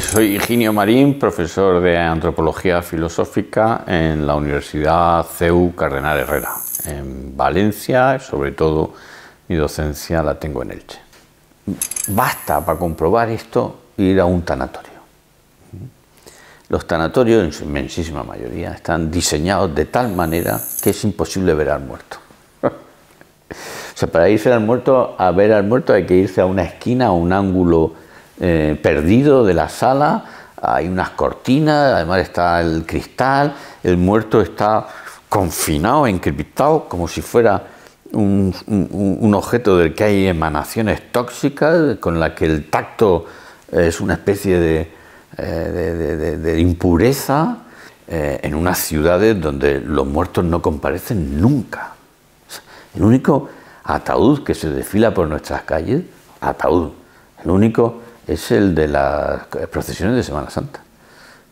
soy Higinio Marín, profesor de Antropología Filosófica en la Universidad CEU Cardenal Herrera, en Valencia, sobre todo mi docencia la tengo en Elche. Basta para comprobar esto e ir a un tanatorio. Los tanatorios, en su inmensísima mayoría, están diseñados de tal manera que es imposible ver al muerto. o sea, para irse al muerto, a ver al muerto hay que irse a una esquina, a un ángulo eh, perdido de la sala, hay unas cortinas, además está el cristal, el muerto está confinado, encriptado, como si fuera un, objeto del que hay emanaciones tóxicas, con la que el tacto es una especie de, eh, impureza, eh, en unas ciudades donde los muertos no comparecen nunca. El único ataúd que se desfila por nuestras calles, ataúd, el único es el de las eh, procesiones de Semana Santa.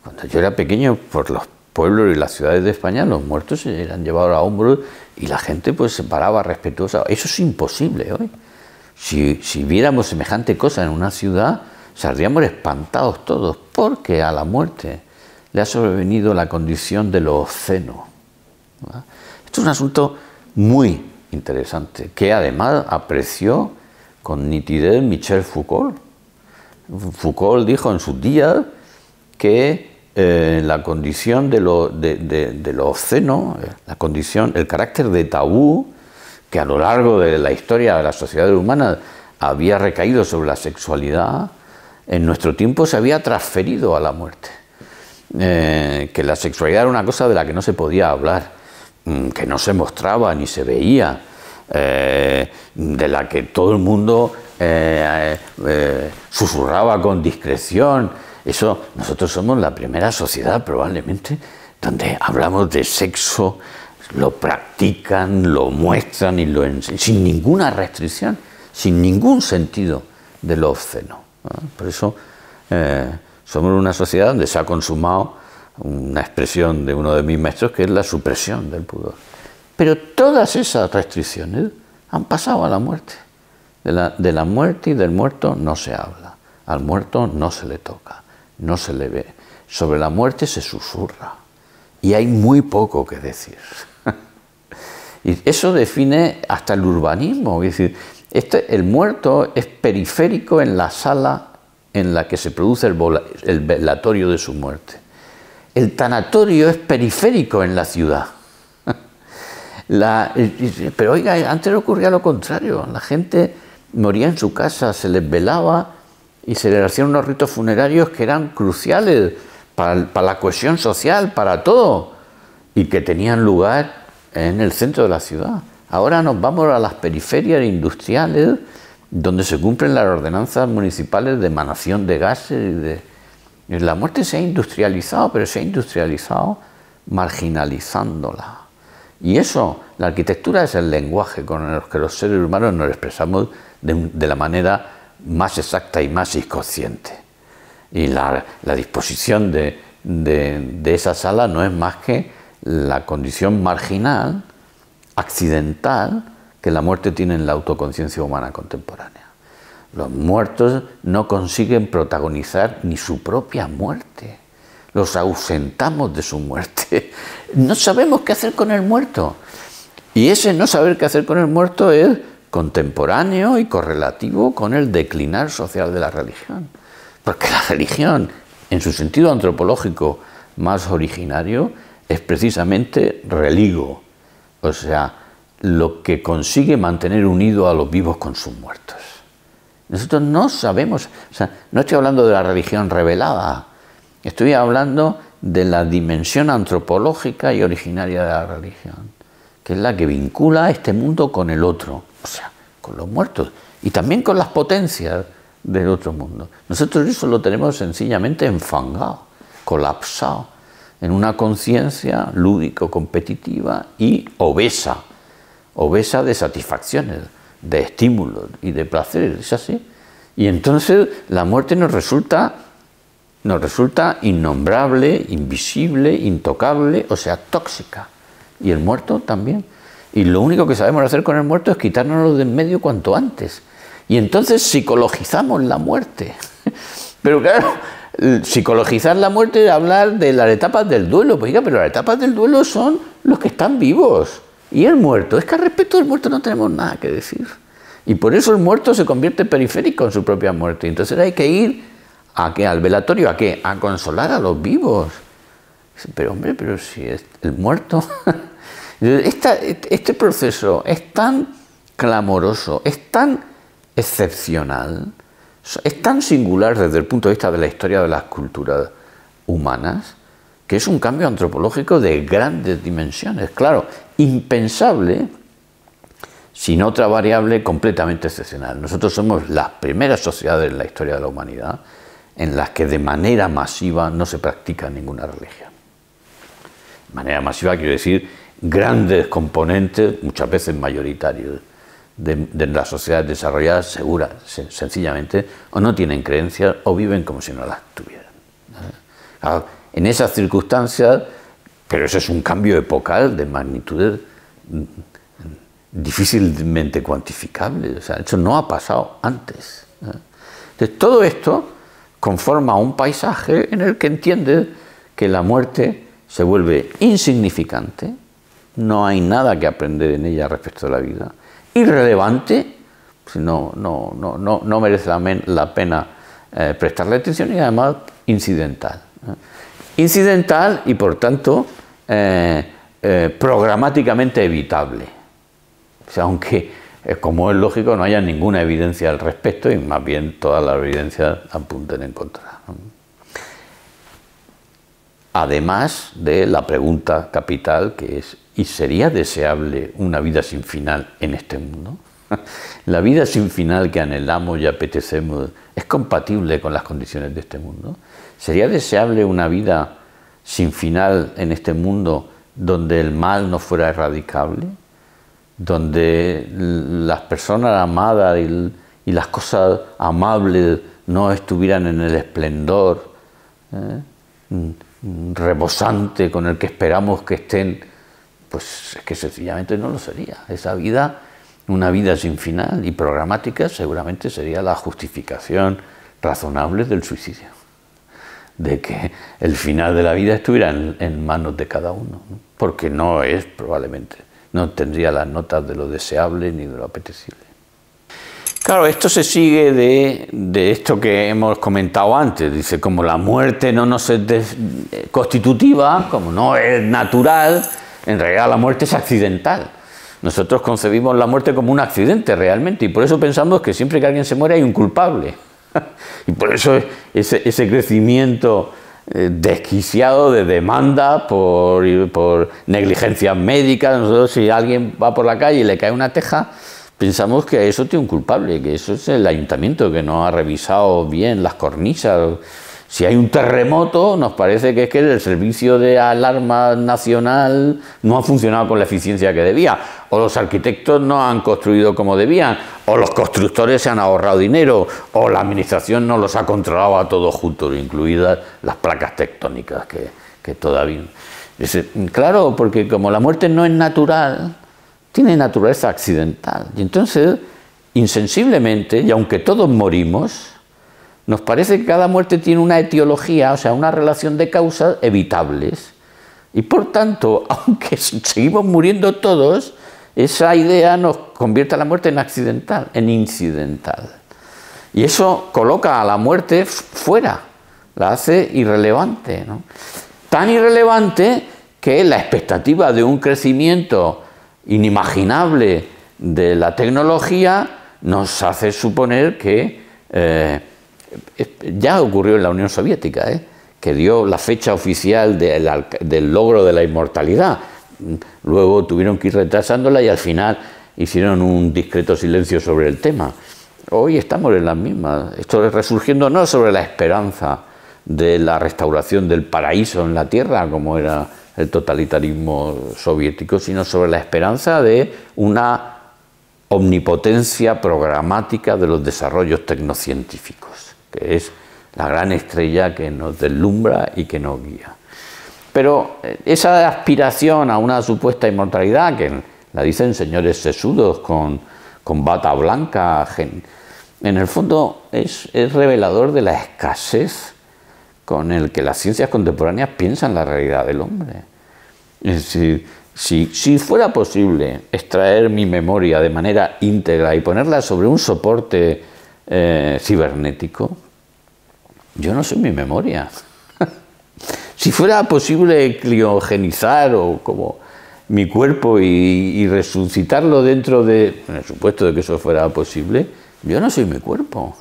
Cuando yo era pequeño, por los pueblos y las ciudades de España, los muertos se eran llevado a hombros y la gente pues se paraba respetuosa. Eso es imposible hoy. Si, viéramos semejante cosa en una ciudad, saldríamos espantados todos, porque a la muerte le ha sobrevenido la condición de lo obsceno. Esto es un asunto muy interesante, que además apreció con nitidez Michel Foucault, Foucault dijo en sus días que eh, la condición de lo, de, obsceno, la condición, el carácter de tabú que a lo largo de la historia de la sociedad humana había recaído sobre la sexualidad, en nuestro tiempo se había transferido a la muerte. Eh, que la sexualidad era una cosa de la que no se podía hablar, mm, que no se mostraba ni se veía, eh, de la que todo el mundo eh, eh, susurraba con discreción. Eso, nosotros somos la primera sociedad probablemente donde hablamos de sexo, lo practican, lo muestran y lo enseñan, sin ninguna restricción, sin ningún sentido de lo obsceno. Por eso eh, somos una sociedad donde se ha consumado una expresión de uno de mis maestros que es la supresión del pudor. Pero todas esas restricciones han pasado a la muerte. De la, muerte y del muerto no se habla, al muerto no se le toca, no se le ve. Sobre la muerte se susurra y hay muy poco que decir. y eso define hasta el urbanismo, decir, este, el muerto es periférico en la sala en la que se produce el, velatorio de su muerte. El tanatorio es periférico en la ciudad. pero oiga, antes ocurría lo contrario. La gente moría en su casa, se les velaba y se les hacían unos ritos funerarios que eran cruciales para, la cohesión social, para todo, y que tenían lugar en el centro de la ciudad. Ahora nos vamos a las periferias industriales donde se cumplen las ordenanzas municipales de emanación de gases y de... La muerte se ha industrializado, pero se ha industrializado marginalizándola. Y eso, la arquitectura es el lenguaje con el que los seres humanos nos expresamos de, la manera más exacta y más inconsciente. Y la, disposición de, de esa sala no es más que la condición marginal, accidental, que la muerte tiene en la autoconciencia humana contemporánea. Los muertos no consiguen protagonizar ni su propia muerte. Los ausentamos de su muerte. No sabemos qué hacer con el muerto. Y ese no saber qué hacer con el muerto es contemporáneo y correlativo con el declinar social de la religión. Porque la religión, en su sentido antropológico más originario, es precisamente religo, o sea, lo que consigue mantener unido a los vivos con sus muertos. Nosotros no sabemos, no estoy hablando de la religión revelada, estoy hablando de la dimensión antropológica y originaria de la religión, que es la que vincula este mundo con el otro o sea, con los muertos y también con las potencias del otro mundo. Nosotros eso lo tenemos sencillamente enfangado, colapsado, en una conciencia lúdico-competitiva y obesa, obesa de satisfacciones, de estímulos y de placeres, es así. Y entonces la muerte nos resulta, nos resulta innombrable, invisible, intocable, o sea, tóxica. Y el muerto también. Y lo único que sabemos hacer con el muerto es quitárnoslo de en medio cuanto antes. Y entonces psicologizamos la muerte. Pero claro, psicologizar la muerte es hablar de las etapas del duelo. Pues, pero las etapas del duelo son los que están vivos. Y el muerto. Es que al respecto del muerto no tenemos nada que decir. Y por eso el muerto se convierte periférico en su propia muerte. Entonces hay que ir a al velatorio, ¿a qué? A consolar a los vivos. Pero hombre, pero si es el muerto Este, este proceso es tan clamoroso, es tan excepcional, es tan singular desde el punto de vista de la historia de las culturas humanas, que es un cambio antropológico de grandes dimensiones, claro, impensable sin otra variable completamente excepcional. Nosotros somos las primeras sociedades en la historia de la humanidad en las que de manera masiva no se practica ninguna religión. De manera masiva quiero decir grandes componentes, muchas veces mayoritarios, de, las sociedades desarrolladas, seguras, sencillamente, o no tienen creencias o viven como si no las tuvieran. en esas circunstancias, pero eso es un cambio epocal de magnitud mm, difícilmente cuantificable. O sea, eso no ha pasado antes. Entonces, todo esto conforma un paisaje en el que entiende que la muerte se vuelve insignificante no hay nada que aprender en ella respecto a la vida. Irrelevante, no, no, no, no, no merece la, pena eh, prestarle atención y además incidental. Incidental y por tanto eh, eh, programáticamente evitable. O sea, aunque, como es lógico, no haya ninguna evidencia al respecto y más bien todas las evidencias apunten en contra además de la pregunta capital que es, ¿y sería deseable una vida sin final en este mundo? ¿La vida sin final que anhelamos y apetecemos es compatible con las condiciones de este mundo? ¿Sería deseable una vida sin final en este mundo donde el mal no fuera erradicable? ¿Donde las personas amadas y, las cosas amables no estuvieran en el esplendor? ¿Eh? rebosante con el que esperamos que estén, pues es que sencillamente no lo sería. Esa vida, una vida sin final y programática, seguramente sería la justificación razonable del suicidio, de que el final de la vida estuviera en, manos de cada uno, porque no es probablemente, no tendría las notas de lo deseable ni de lo apetecible. Claro, esto se sigue de, esto que hemos comentado antes. Dice, como la muerte no nos es eh, constitutiva, como no es natural, en realidad la muerte es accidental. Nosotros concebimos la muerte como un accidente realmente y por eso pensamos que siempre que alguien se muere hay un culpable. y por eso ese, ese crecimiento eh, desquiciado de demanda por, por negligencias médicas. Nosotros si alguien va por la calle y le cae una teja, Pensamos que eso tiene un culpable, que eso es el ayuntamiento, que no ha revisado bien las cornisas. Si hay un terremoto, nos parece que es que el servicio de alarma nacional no ha funcionado con la eficiencia que debía, o los arquitectos no han construido como debían, o los constructores se han ahorrado dinero, o la administración no los ha controlado a todos juntos, incluidas las placas tectónicas que, que todavía. Claro, porque como la muerte no es natural, tiene naturaleza accidental. Y entonces, insensiblemente, y aunque todos morimos, nos parece que cada muerte tiene una etiología, o sea, una relación de causas evitables. Y por tanto, aunque seguimos muriendo todos, esa idea nos convierte a la muerte en accidental, en incidental. Y eso coloca a la muerte fuera, la hace irrelevante. Tan irrelevante que la expectativa de un crecimiento inimaginable de la tecnología nos hace suponer que eh, ya ocurrió en la Unión Soviética, ¿eh? que dio la fecha oficial del, logro de la inmortalidad. Luego tuvieron que ir retrasándola y al final hicieron un discreto silencio sobre el tema. Hoy estamos en las mismas. Esto es resurgiendo no sobre la esperanza de la restauración del paraíso en la tierra, como era el totalitarismo soviético, sino sobre la esperanza de una omnipotencia programática de los desarrollos tecnocientíficos, que es la gran estrella que nos deslumbra y que nos guía. Pero eh, esa aspiración a una supuesta inmortalidad, que la dicen señores sesudos con, bata blanca, en el fondo es, es revelador de la escasez con el que las ciencias contemporáneas piensan la realidad del hombre. Es decir, si, fuera posible extraer mi memoria de manera íntegra y ponerla sobre un soporte eh, cibernético, yo no soy mi memoria. si fuera posible criogenizar o como mi cuerpo y, y, resucitarlo dentro de, en el supuesto de que eso fuera posible, yo no soy mi cuerpo.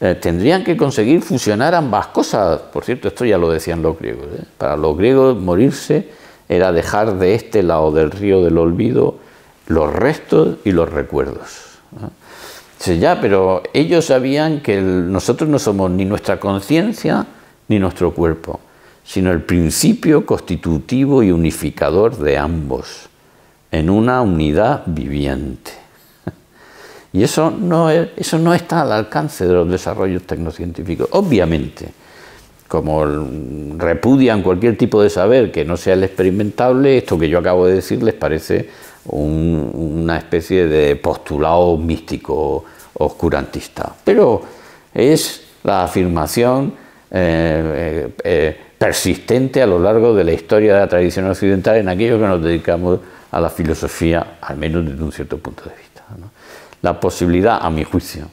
Eh, tendrían que conseguir fusionar ambas cosas. Por cierto, esto ya lo decían los griegos. ¿eh? Para los griegos morirse era dejar de este lado del río del olvido los restos y los recuerdos. ya, pero ellos sabían que nosotros no somos ni nuestra conciencia ni nuestro cuerpo, sino el principio constitutivo y unificador de ambos, en una unidad viviente. Y eso no, es, eso no está al alcance de los desarrollos tecnocientíficos, obviamente. Como repudian cualquier tipo de saber que no sea el experimentable, esto que yo acabo de decir les parece una especie de postulado místico oscurantista. Pero es la afirmación eh, eh, eh, persistente a lo largo de la historia de la tradición occidental en aquello que nos dedicamos a la filosofía, al menos desde un cierto punto de vista. La posibilidad, a mi juicio,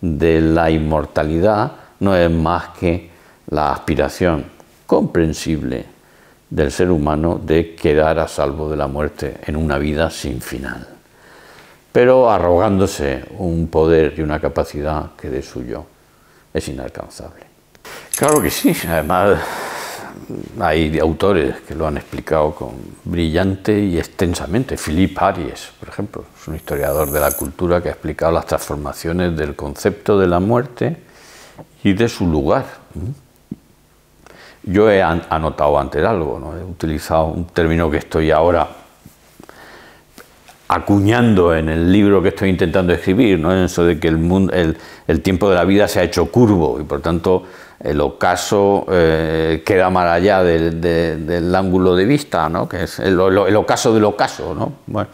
de la inmortalidad no es más que la aspiración comprensible del ser humano de quedar a salvo de la muerte en una vida sin final, pero arrogándose un poder y una capacidad que de suyo es inalcanzable. Claro que sí, además hay autores que lo han explicado con, brillante y extensamente. Philip Aries, por ejemplo, es un historiador de la cultura que ha explicado las transformaciones del concepto de la muerte y de su lugar. Yo he anotado antes algo, ¿no? he utilizado un término que estoy ahora acuñando en el libro que estoy intentando escribir, ¿no? eso de que el tiempo de la vida se ha hecho curvo y por tanto el ocaso eh, queda más allá del, ángulo de vista, ¿no? que es el, ocaso del ocaso. ¿no?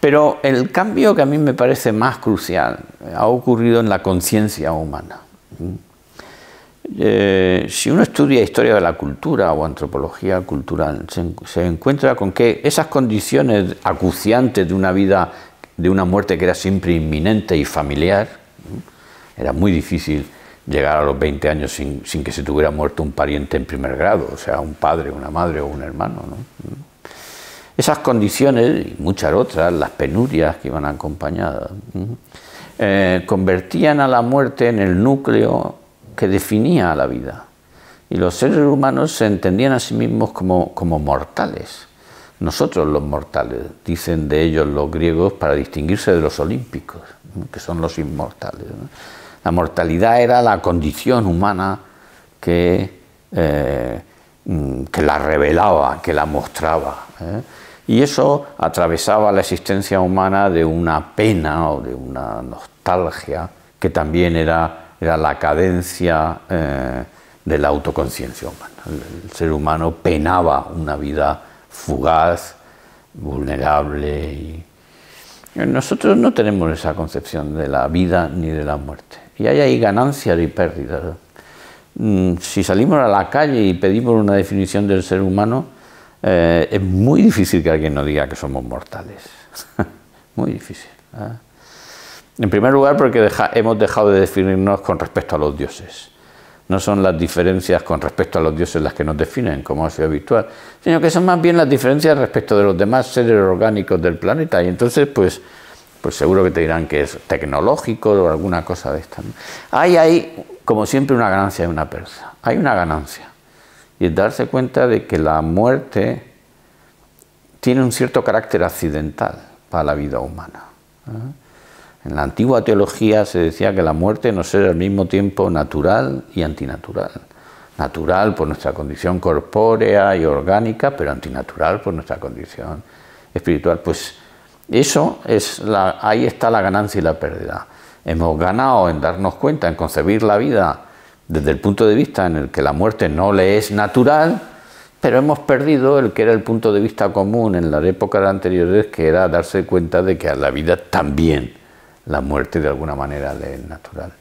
Pero el cambio que a mí me parece más crucial eh, ha ocurrido en la conciencia humana. Mm. Eh, si uno estudia historia de la cultura o antropología cultural, se, se, encuentra con que esas condiciones acuciantes de una vida, de una muerte que era siempre inminente y familiar, mm, era muy difícil llegar a los 20 años sin, que se tuviera muerto un pariente en primer grado, o sea, un padre, una madre o un hermano. Esas condiciones y muchas otras, las penurias que iban acompañadas, eh, convertían a la muerte en el núcleo que definía a la vida. Y los seres humanos se entendían a sí mismos como, mortales. Nosotros los mortales, dicen de ellos los griegos para distinguirse de los olímpicos, que son los inmortales. La mortalidad era la condición humana que, eh, mm, que la revelaba, que la mostraba. ¿eh? Y eso atravesaba la existencia humana de una pena o de una nostalgia, que también era, era la cadencia eh, de la autoconciencia humana. El, ser humano penaba una vida fugaz, vulnerable. Nosotros no tenemos esa concepción de la vida ni de la muerte y hay ahí ganancias y pérdidas. Mm, si salimos a la calle y pedimos una definición del ser humano, eh, es muy difícil que alguien nos diga que somos mortales. muy difícil. ¿eh? En primer lugar, porque hemos dejado de definirnos con respecto a los dioses. No son las diferencias con respecto a los dioses las que nos definen, como ha sido habitual, sino que son más bien las diferencias respecto de los demás seres orgánicos del planeta. Y entonces, pues, pues seguro que te dirán que es tecnológico o alguna cosa de esta. Hay ahí, como siempre, una ganancia de una persa. Hay una ganancia. Y es darse cuenta de que la muerte tiene un cierto carácter accidental para la vida humana. ¿eh? En la antigua teología se decía que la muerte ...no era al mismo tiempo natural y antinatural. Natural por nuestra condición corpórea y orgánica, pero antinatural por nuestra condición espiritual. Pues eso es la, ahí está la ganancia y la pérdida. Hemos ganado en darnos cuenta, en concebir la vida desde el punto de vista en el que la muerte no le es natural, pero hemos perdido el que era el punto de vista común en las épocas anteriores, que era darse cuenta de que a la vida también la muerte de alguna manera le es natural.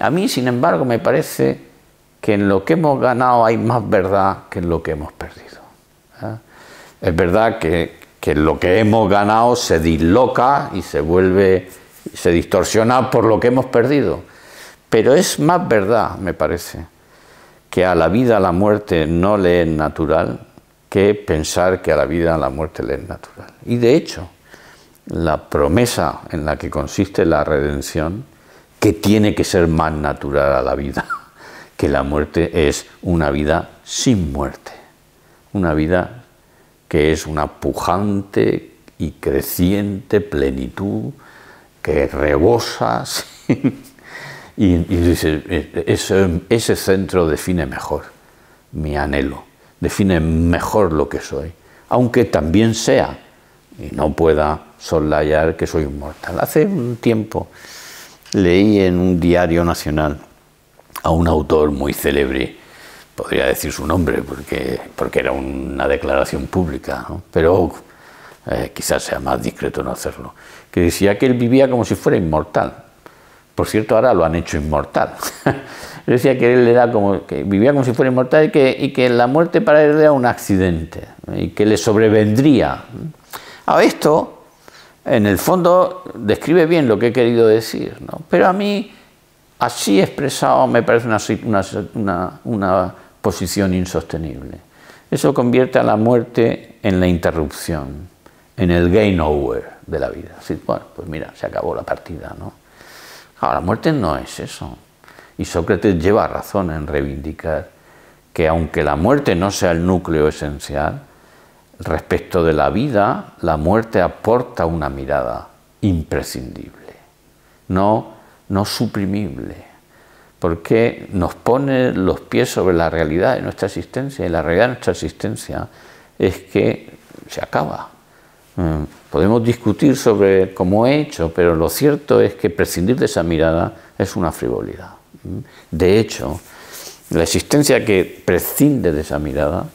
A mí, sin embargo, me parece que en lo que hemos ganado hay más verdad que en lo que hemos perdido. ¿eh? Es verdad que que lo que hemos ganado se disloca y se vuelve, se distorsiona por lo que hemos perdido. Pero es más verdad, me parece, que a la vida la muerte no le es natural que pensar que a la vida la muerte le es natural. Y de hecho, la promesa en la que consiste la redención, que tiene que ser más natural a la vida, que la muerte es una vida sin muerte, una vida que es una pujante y creciente plenitud que rebosas. y, e, ese, ese centro define mejor mi anhelo, define mejor lo que soy, aunque también sea y no pueda soslayar que soy inmortal. Hace un tiempo leí en un diario nacional a un autor muy célebre podría decir su nombre porque, porque era una declaración pública, pero eh, quizás sea más discreto no hacerlo, que decía que él vivía como si fuera inmortal. Por cierto, ahora lo han hecho inmortal. decía que él era como que vivía como si fuera inmortal y que, y que la muerte para él era un accidente y que le sobrevendría. A esto, en el fondo, describe bien lo que he querido decir, pero a mí, así expresado, me parece una posición insostenible. Eso convierte a la muerte en la interrupción, en el game over de la vida. bueno, pues mira, se acabó la partida, ¿no? Ahora, la muerte no es eso. Y Sócrates lleva razón en reivindicar que aunque la muerte no sea el núcleo esencial, respecto de la vida, la muerte aporta una mirada imprescindible, no, no suprimible porque nos pone los pies sobre la realidad de nuestra existencia. Y la realidad de nuestra existencia es que se acaba. Mm, podemos discutir sobre cómo he hecho, pero lo cierto es que prescindir de esa mirada es una frivolidad. Mm. De hecho, la existencia que prescinde de esa mirada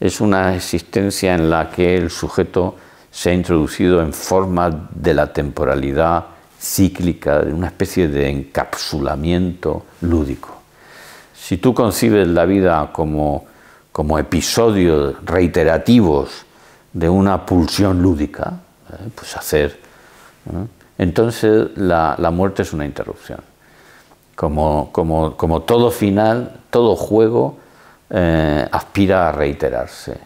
es una existencia en la que el sujeto se ha introducido en forma de la temporalidad cíclica, de una especie de encapsulamiento lúdico. Si tú concibes la vida como, como episodios reiterativos de una pulsión lúdica, eh, pues hacer, entonces la, muerte es una interrupción. Como, como, todo final, todo juego eh, aspira a reiterarse.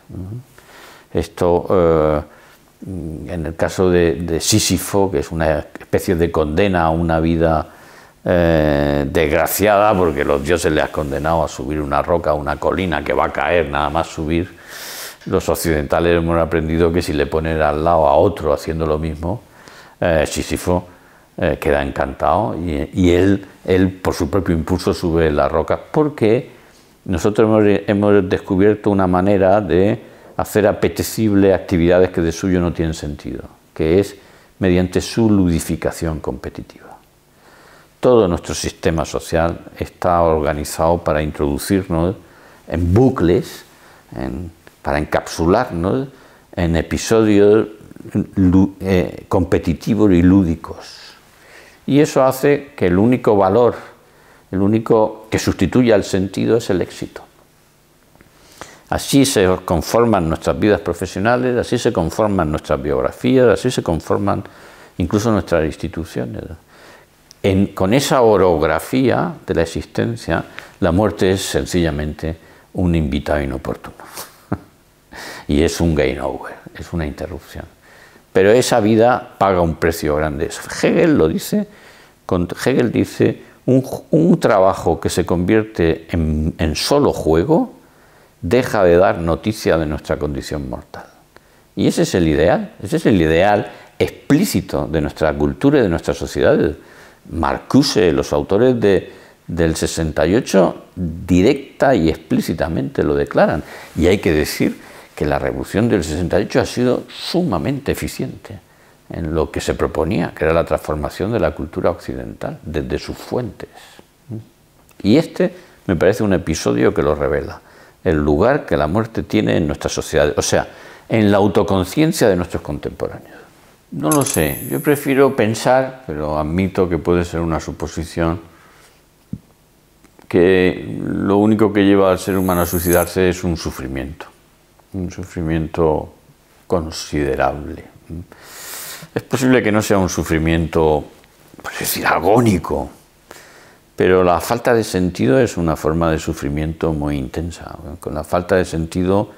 Esto eh, Mm, en el caso de, de, Sísifo, que es una especie de condena a una vida eh, desgraciada, porque los dioses le han condenado a subir una roca, una colina que va a caer nada más subir, los occidentales hemos aprendido que si le ponen al lado a otro haciendo lo mismo, eh, Sísifo eh, queda encantado y, él, él por su propio impulso sube la roca, porque nosotros hemos descubierto una manera de hacer apetecible actividades que de suyo no tienen sentido, que es mediante su ludificación competitiva. Todo nuestro sistema social está organizado para introducirnos en bucles, para encapsularnos en episodios eh, competitivos y lúdicos. Y eso hace que el único valor, el único que sustituya al sentido es el éxito. Así se conforman nuestras vidas profesionales, así se conforman nuestras biografías, así se conforman incluso nuestras instituciones. con esa orografía de la existencia, la muerte es sencillamente un invitado inoportuno. y es un game over, es una interrupción. Pero esa vida paga un precio grande. Hegel lo dice, Hegel dice, un, trabajo que se convierte en solo juego, deja de dar noticia de nuestra condición mortal. Y ese es el ideal, ese es el ideal explícito de nuestra cultura y de nuestra sociedad. Marcuse, los autores de, del 68, directa y explícitamente lo declaran. Y hay que decir que la revolución del 68 ha sido sumamente eficiente en lo que se proponía, que era la transformación de la cultura occidental desde sus fuentes. Y este me parece un episodio que lo revela el lugar que la muerte tiene en nuestra sociedad, o sea, en la autoconciencia de nuestros contemporáneos. No lo sé, yo prefiero pensar, pero admito que puede ser una suposición, que lo único que lleva al ser humano a suicidarse es un sufrimiento, un sufrimiento considerable. Es posible que no sea un sufrimiento, por decir, agónico, pero la falta de sentido es una forma de sufrimiento muy intensa. Con la falta de sentido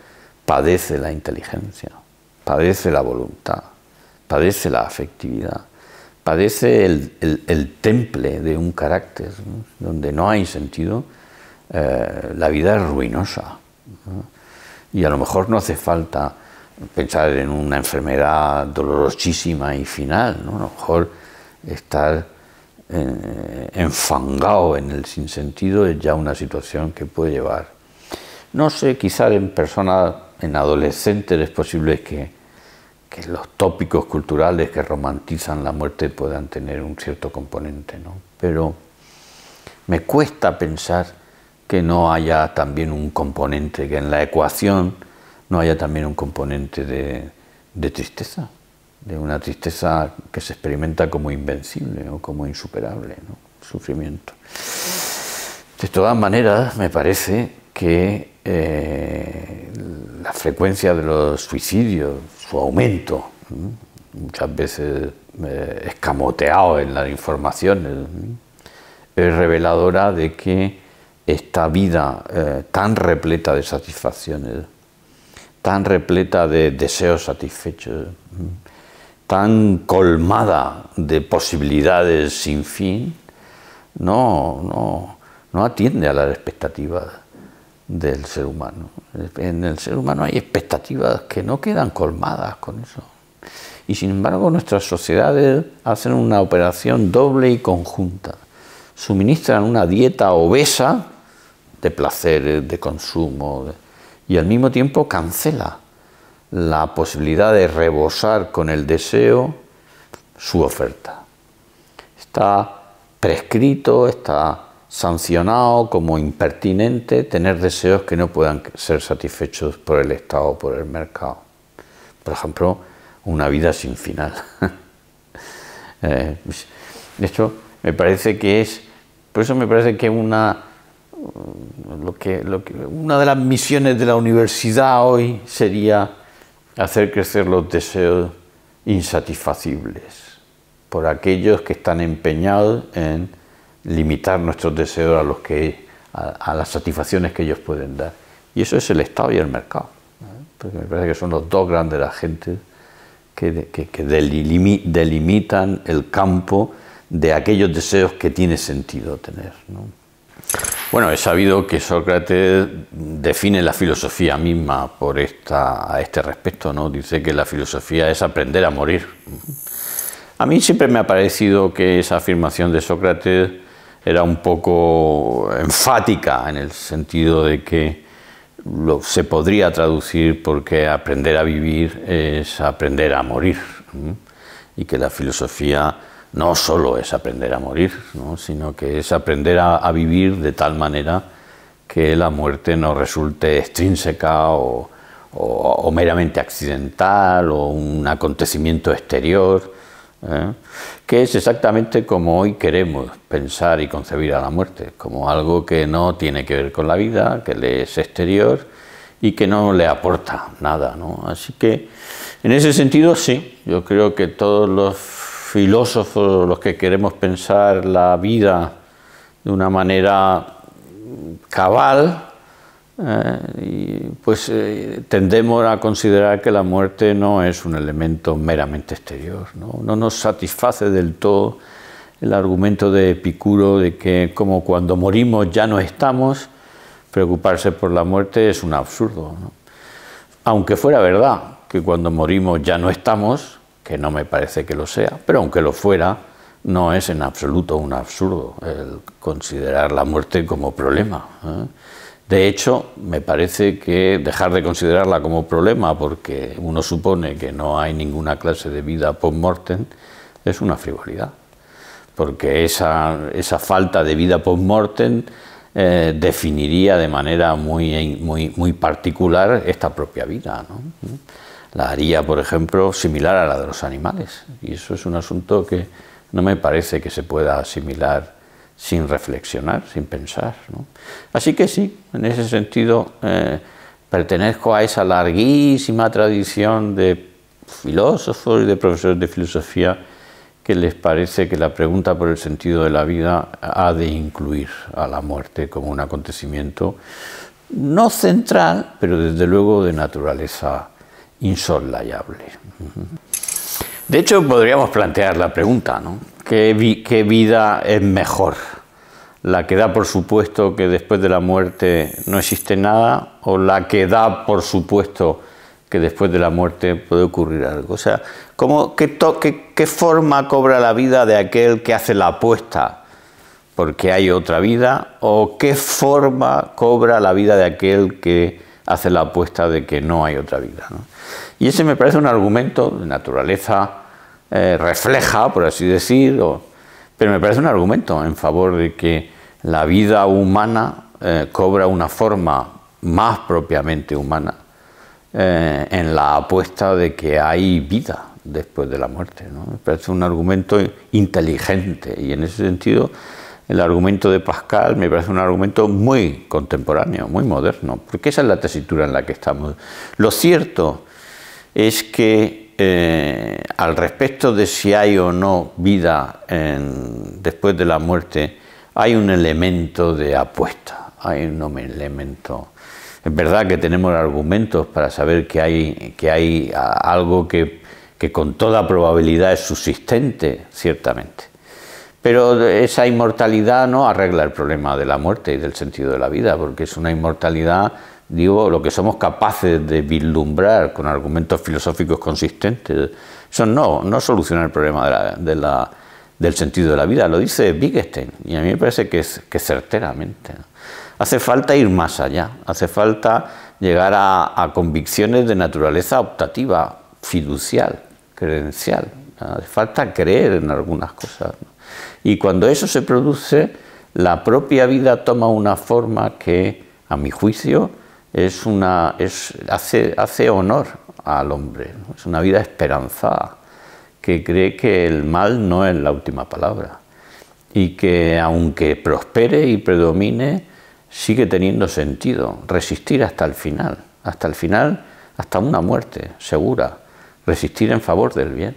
padece la inteligencia, padece la voluntad, padece la afectividad, padece el, temple de un carácter. Donde no hay sentido, eh, la vida es ruinosa. Y a lo mejor no hace falta pensar en una enfermedad dolorosísima y final, ¿no? a lo mejor estar eh, enfangado en el sinsentido es ya una situación que puede llevar. No sé, quizás en personas, en adolescentes es posible que, los tópicos culturales que romantizan la muerte puedan tener un cierto componente, ¿no? Pero me cuesta pensar que no haya también un componente, que en la ecuación no haya también un componente de tristeza de una tristeza que se experimenta como invencible o como insuperable, sufrimiento. De todas maneras, me parece que eh, la frecuencia de los suicidios, su aumento, muchas veces eh, escamoteado en las informaciones, es reveladora de que esta vida eh, tan repleta de satisfacciones, tan repleta de deseos satisfechos, tan colmada de posibilidades sin fin, no, no, no atiende a las expectativas del ser humano. En el ser humano hay expectativas que no quedan colmadas con eso. Y sin embargo nuestras sociedades hacen una operación doble y conjunta. Suministran una dieta obesa de placeres, de consumo, y al mismo tiempo cancela la posibilidad de rebosar con el deseo su oferta. Está prescrito, está sancionado como impertinente tener deseos que no puedan ser satisfechos por el Estado o por el mercado. Por ejemplo, una vida sin final. Eh, de hecho, me parece que es, por eso me parece que una, que, una de las misiones de la universidad hoy sería hacer crecer los deseos insatisfacibles por aquellos que están empeñados en limitar nuestros deseos a los que a, las satisfacciones que ellos pueden dar. Y eso es el Estado y el mercado. Porque me parece que son los dos grandes agentes que, que, delimitan el campo de aquellos deseos que tiene sentido tener. Bueno, he sabido que Sócrates define la filosofía misma por esta, a este respecto, ¿no? Dice que la filosofía es aprender a morir. A mí siempre me ha parecido que esa afirmación de Sócrates era un poco enfática en el sentido de que se podría traducir porque aprender a vivir es aprender a morir y que la filosofía no solo es aprender a morir, sino que es aprender a, vivir de tal manera que la muerte no resulte extrínseca o, meramente accidental o un acontecimiento exterior, ¿eh? que es exactamente como hoy queremos pensar y concebir a la muerte, como algo que no tiene que ver con la vida, que le es exterior y que no le aporta nada. Así que, en ese sentido, sí, yo creo que todos los filósofos, los que queremos pensar la vida de una manera cabal, eh, pues eh, tendemos a considerar que la muerte no es un elemento meramente exterior, ¿no? nos satisface del todo el argumento de Epicuro de que como cuando morimos ya no estamos, preocuparse por la muerte es un absurdo. Aunque fuera verdad que cuando morimos ya no estamos, que no me parece que lo sea, pero aunque lo fuera, no es en absoluto un absurdo el considerar la muerte como problema. ¿eh? De hecho, me parece que dejar de considerarla como problema porque uno supone que no hay ninguna clase de vida post-mortem es una frivolidad. Porque esa, esa falta de vida post-mortem eh, definiría de manera muy, muy, particular esta propia vida la haría, por ejemplo, similar a la de los animales. Y eso es un asunto que no me parece que se pueda asimilar sin reflexionar, sin pensar. Así que sí, en ese sentido, eh, pertenezco a esa larguísima tradición de filósofos y de profesores de filosofía que les parece que la pregunta por el sentido de la vida ha de incluir a la muerte como un acontecimiento no central, pero desde luego de naturaleza insoslayable. De hecho, podríamos plantear la pregunta, ¿no? ¿Qué, vida es mejor? ¿La que da por supuesto que después de la muerte no existe nada o la que da por supuesto que después de la muerte puede ocurrir algo? O sea, qué, qué forma cobra la vida de aquel que hace la apuesta porque hay otra vida? ¿O qué forma cobra la vida de aquel que hace la apuesta de que no hay otra vida? ¿no? Y ese me parece un argumento de naturaleza eh, refleja, por así decir... pero me parece un argumento en favor de que la vida humana eh, cobra una forma más propiamente humana eh, en la apuesta de que hay vida después de la muerte. Me parece un argumento inteligente y en ese sentido el argumento de Pascal me parece un argumento muy contemporáneo, muy moderno, porque esa es la tesitura en la que estamos. Lo cierto es que eh, al respecto de si hay o no vida después de la muerte, hay un elemento de apuesta, hay un elemento... Es verdad que tenemos argumentos para saber que hay, que hay algo que, que con toda probabilidad es subsistente, ciertamente. Pero esa inmortalidad no arregla el problema de la muerte y del sentido de la vida, porque es una inmortalidad digo, lo que somos capaces de vislumbrar con argumentos filosóficos consistentes, eso no, no soluciona el problema del sentido de la vida, lo dice Wittgenstein, y a mí me parece que, es, certeramente. Hace falta ir más allá, hace falta llegar a, convicciones de naturaleza optativa, fiducial, credencial, hace falta creer en algunas cosas. Y cuando eso se produce, la propia vida toma una forma que, a mi juicio, es una, es, hace, hace honor al hombre, es una vida esperanzada, que cree que el mal no es la última palabra y que aunque prospere y predomine, sigue teniendo sentido resistir hasta el final, hasta el final, hasta una muerte segura, resistir en favor del bien.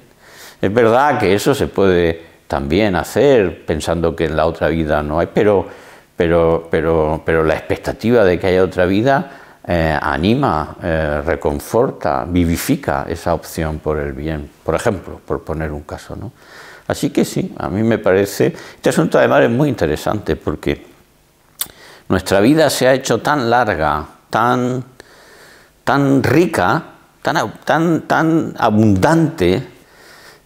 Es verdad que eso se puede también hacer pensando que en la otra vida no hay, pero, pero, pero, pero la expectativa de que haya otra vida eh, anima, eh, reconforta, vivifica esa opción por el bien, por ejemplo, por poner un caso. ¿no? Así que sí, a mí me parece, este asunto además es muy interesante porque nuestra vida se ha hecho tan larga, tan, tan rica, tan, tan, tan abundante,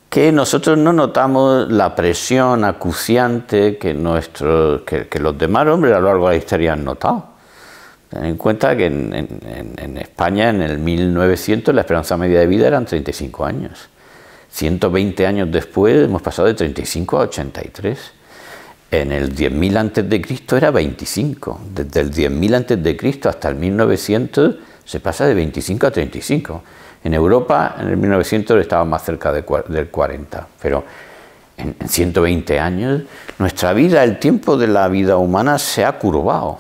que nosotros no notamos la presión acuciante que, nuestro, que los demás hombres a lo largo de la historia han notado. Ten en cuenta que en, España en el 1900 la esperanza media de vida eran 35 años. 120 años después hemos pasado de 35 a 83. En el 10.000 antes de Cristo era 25. Desde el 10.000 antes de Cristo hasta el 1900 se pasa de 25 a 35. En Europa en el 1900 estaba más cerca de, del 40, pero en 120 años nuestra vida, el tiempo de la vida humana se ha curvado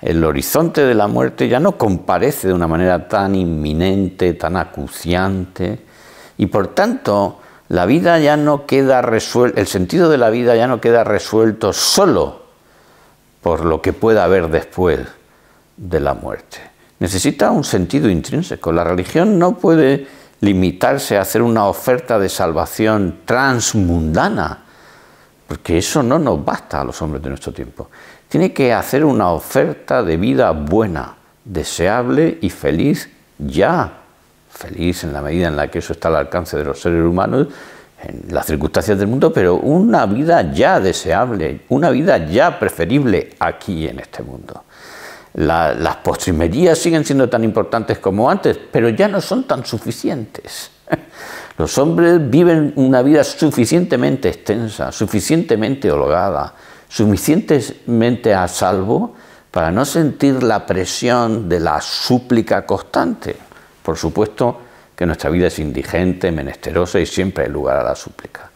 el horizonte de la muerte ya no comparece de una manera tan inminente, tan acuciante, y por tanto la vida ya no queda resuelto, el sentido de la vida ya no queda resuelto solo por lo que pueda haber después de la muerte. Necesita un sentido intrínseco. La religión no puede limitarse a hacer una oferta de salvación transmundana, porque eso no nos basta a los hombres de nuestro tiempo tiene que hacer una oferta de vida buena, deseable y feliz ya. Feliz en la medida en la que eso está al alcance de los seres humanos, en las circunstancias del mundo, pero una vida ya deseable, una vida ya preferible aquí en este mundo. las postrimerías siguen siendo tan importantes como antes, pero ya no son tan suficientes. Los hombres viven una vida suficientemente extensa, suficientemente holgada, suficientemente a salvo para no sentir la presión de la súplica constante. Por supuesto que nuestra vida es indigente, menesterosa y siempre hay lugar a la súplica.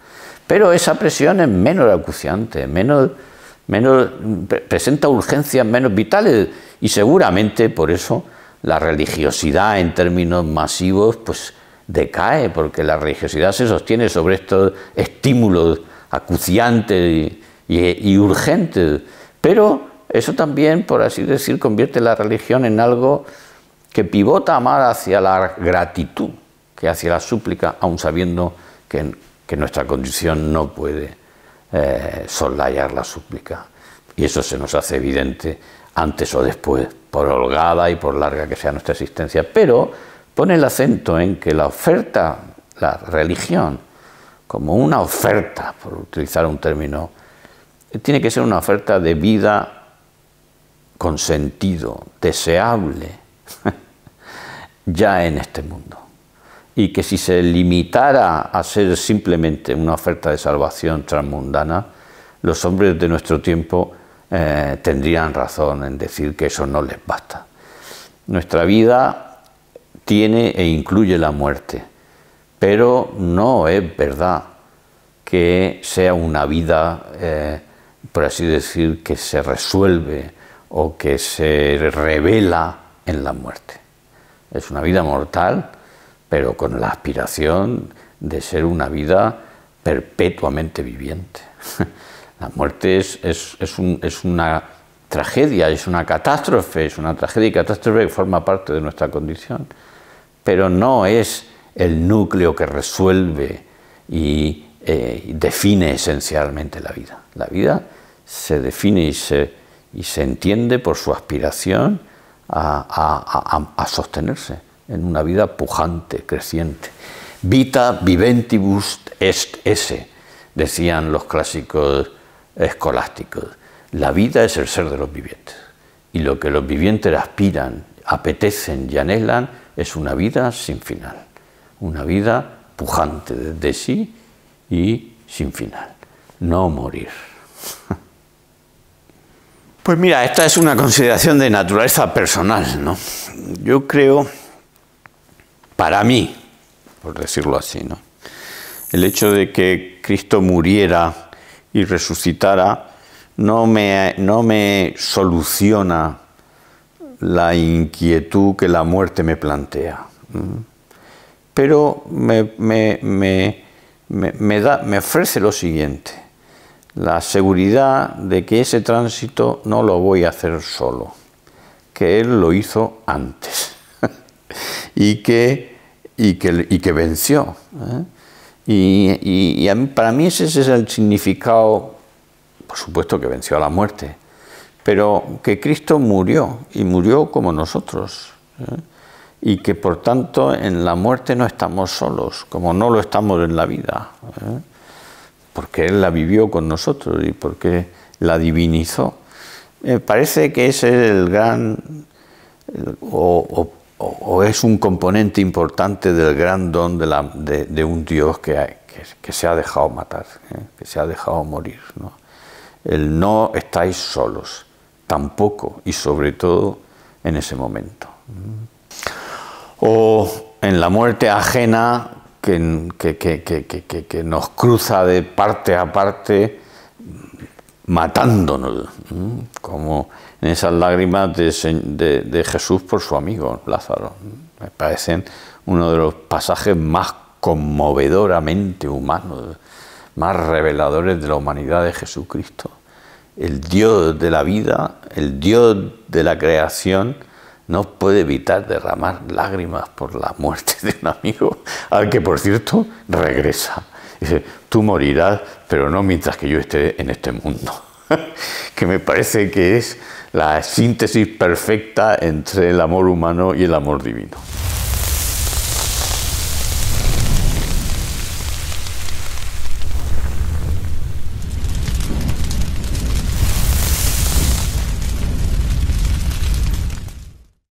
Pero esa presión es menos acuciante, menos, presenta urgencias menos vitales y seguramente por eso la religiosidad en términos masivos pues decae porque la religiosidad se sostiene sobre estos estímulos acuciantes y, urgente. Pero eso también, por así decir, convierte la religión en algo que pivota más hacia la gratitud que hacia la súplica, aun sabiendo que, que nuestra condición no puede eh, soslayar la súplica. Y eso se nos hace evidente antes o después, por holgada y por larga que sea nuestra existencia. Pero pone el acento en que la oferta, la religión, como una oferta, por utilizar un término tiene que ser una oferta de vida con sentido, deseable, ya en este mundo. Y que si se limitara a ser simplemente una oferta de salvación transmundana, los hombres de nuestro tiempo eh, tendrían razón en decir que eso no les basta. Nuestra vida tiene e incluye la muerte, pero no es verdad que sea una vida eh, por así decir, que se resuelve o que se revela en la muerte. Es una vida mortal, pero con la aspiración de ser una vida perpetuamente viviente. La muerte es, una tragedia, es una catástrofe, es una tragedia y catástrofe que forma parte de nuestra condición, pero no es el núcleo que resuelve y eh, define esencialmente la vida. La vida se define y se, entiende por su aspiración a, sostenerse en una vida pujante, creciente. Vita viventibus est ese, decían los clásicos escolásticos. La vida es el ser de los vivientes. Y lo que los vivientes aspiran, apetecen y anhelan es una vida sin final. Una vida pujante de sí y sin final. No morir. Pues mira, esta es una consideración de naturaleza personal, ¿no? Yo creo, para mí, por decirlo así, ¿no? El hecho de que Cristo muriera y resucitara no me, no me soluciona la inquietud que la muerte me plantea. Pero me, me, me, me da, ofrece lo siguiente la seguridad de que ese tránsito no lo voy a hacer solo, que él lo hizo antes y, que, y, que, venció. ¿eh? Y, para mí ese, es el significado, por supuesto que venció a la muerte, pero que Cristo murió y murió como nosotros. ¿eh? Y que por tanto en la muerte no estamos solos, como no lo estamos en la vida. ¿eh? porque Él la vivió con nosotros y porque la divinizó. Me parece que ese es el gran, o, es un componente importante del gran don de, un Dios que, se ha dejado matar, ¿eh? que se ha dejado morir. El no estáis solos, tampoco, y sobre todo en ese momento. ¿Mm? O en la muerte ajena que, que, que, que nos cruza de parte a parte matándonos, como en esas lágrimas de, de, Jesús por su amigo Lázaro. Me parecen uno de los pasajes más conmovedoramente humanos, más reveladores de la humanidad de Jesucristo. El Dios de la vida, el Dios de la creación, no puede evitar derramar lágrimas por la muerte de un amigo, al que por cierto regresa. Dice, tú morirás, pero no mientras que yo esté en este mundo. que me parece que es la síntesis perfecta entre el amor humano y el amor divino.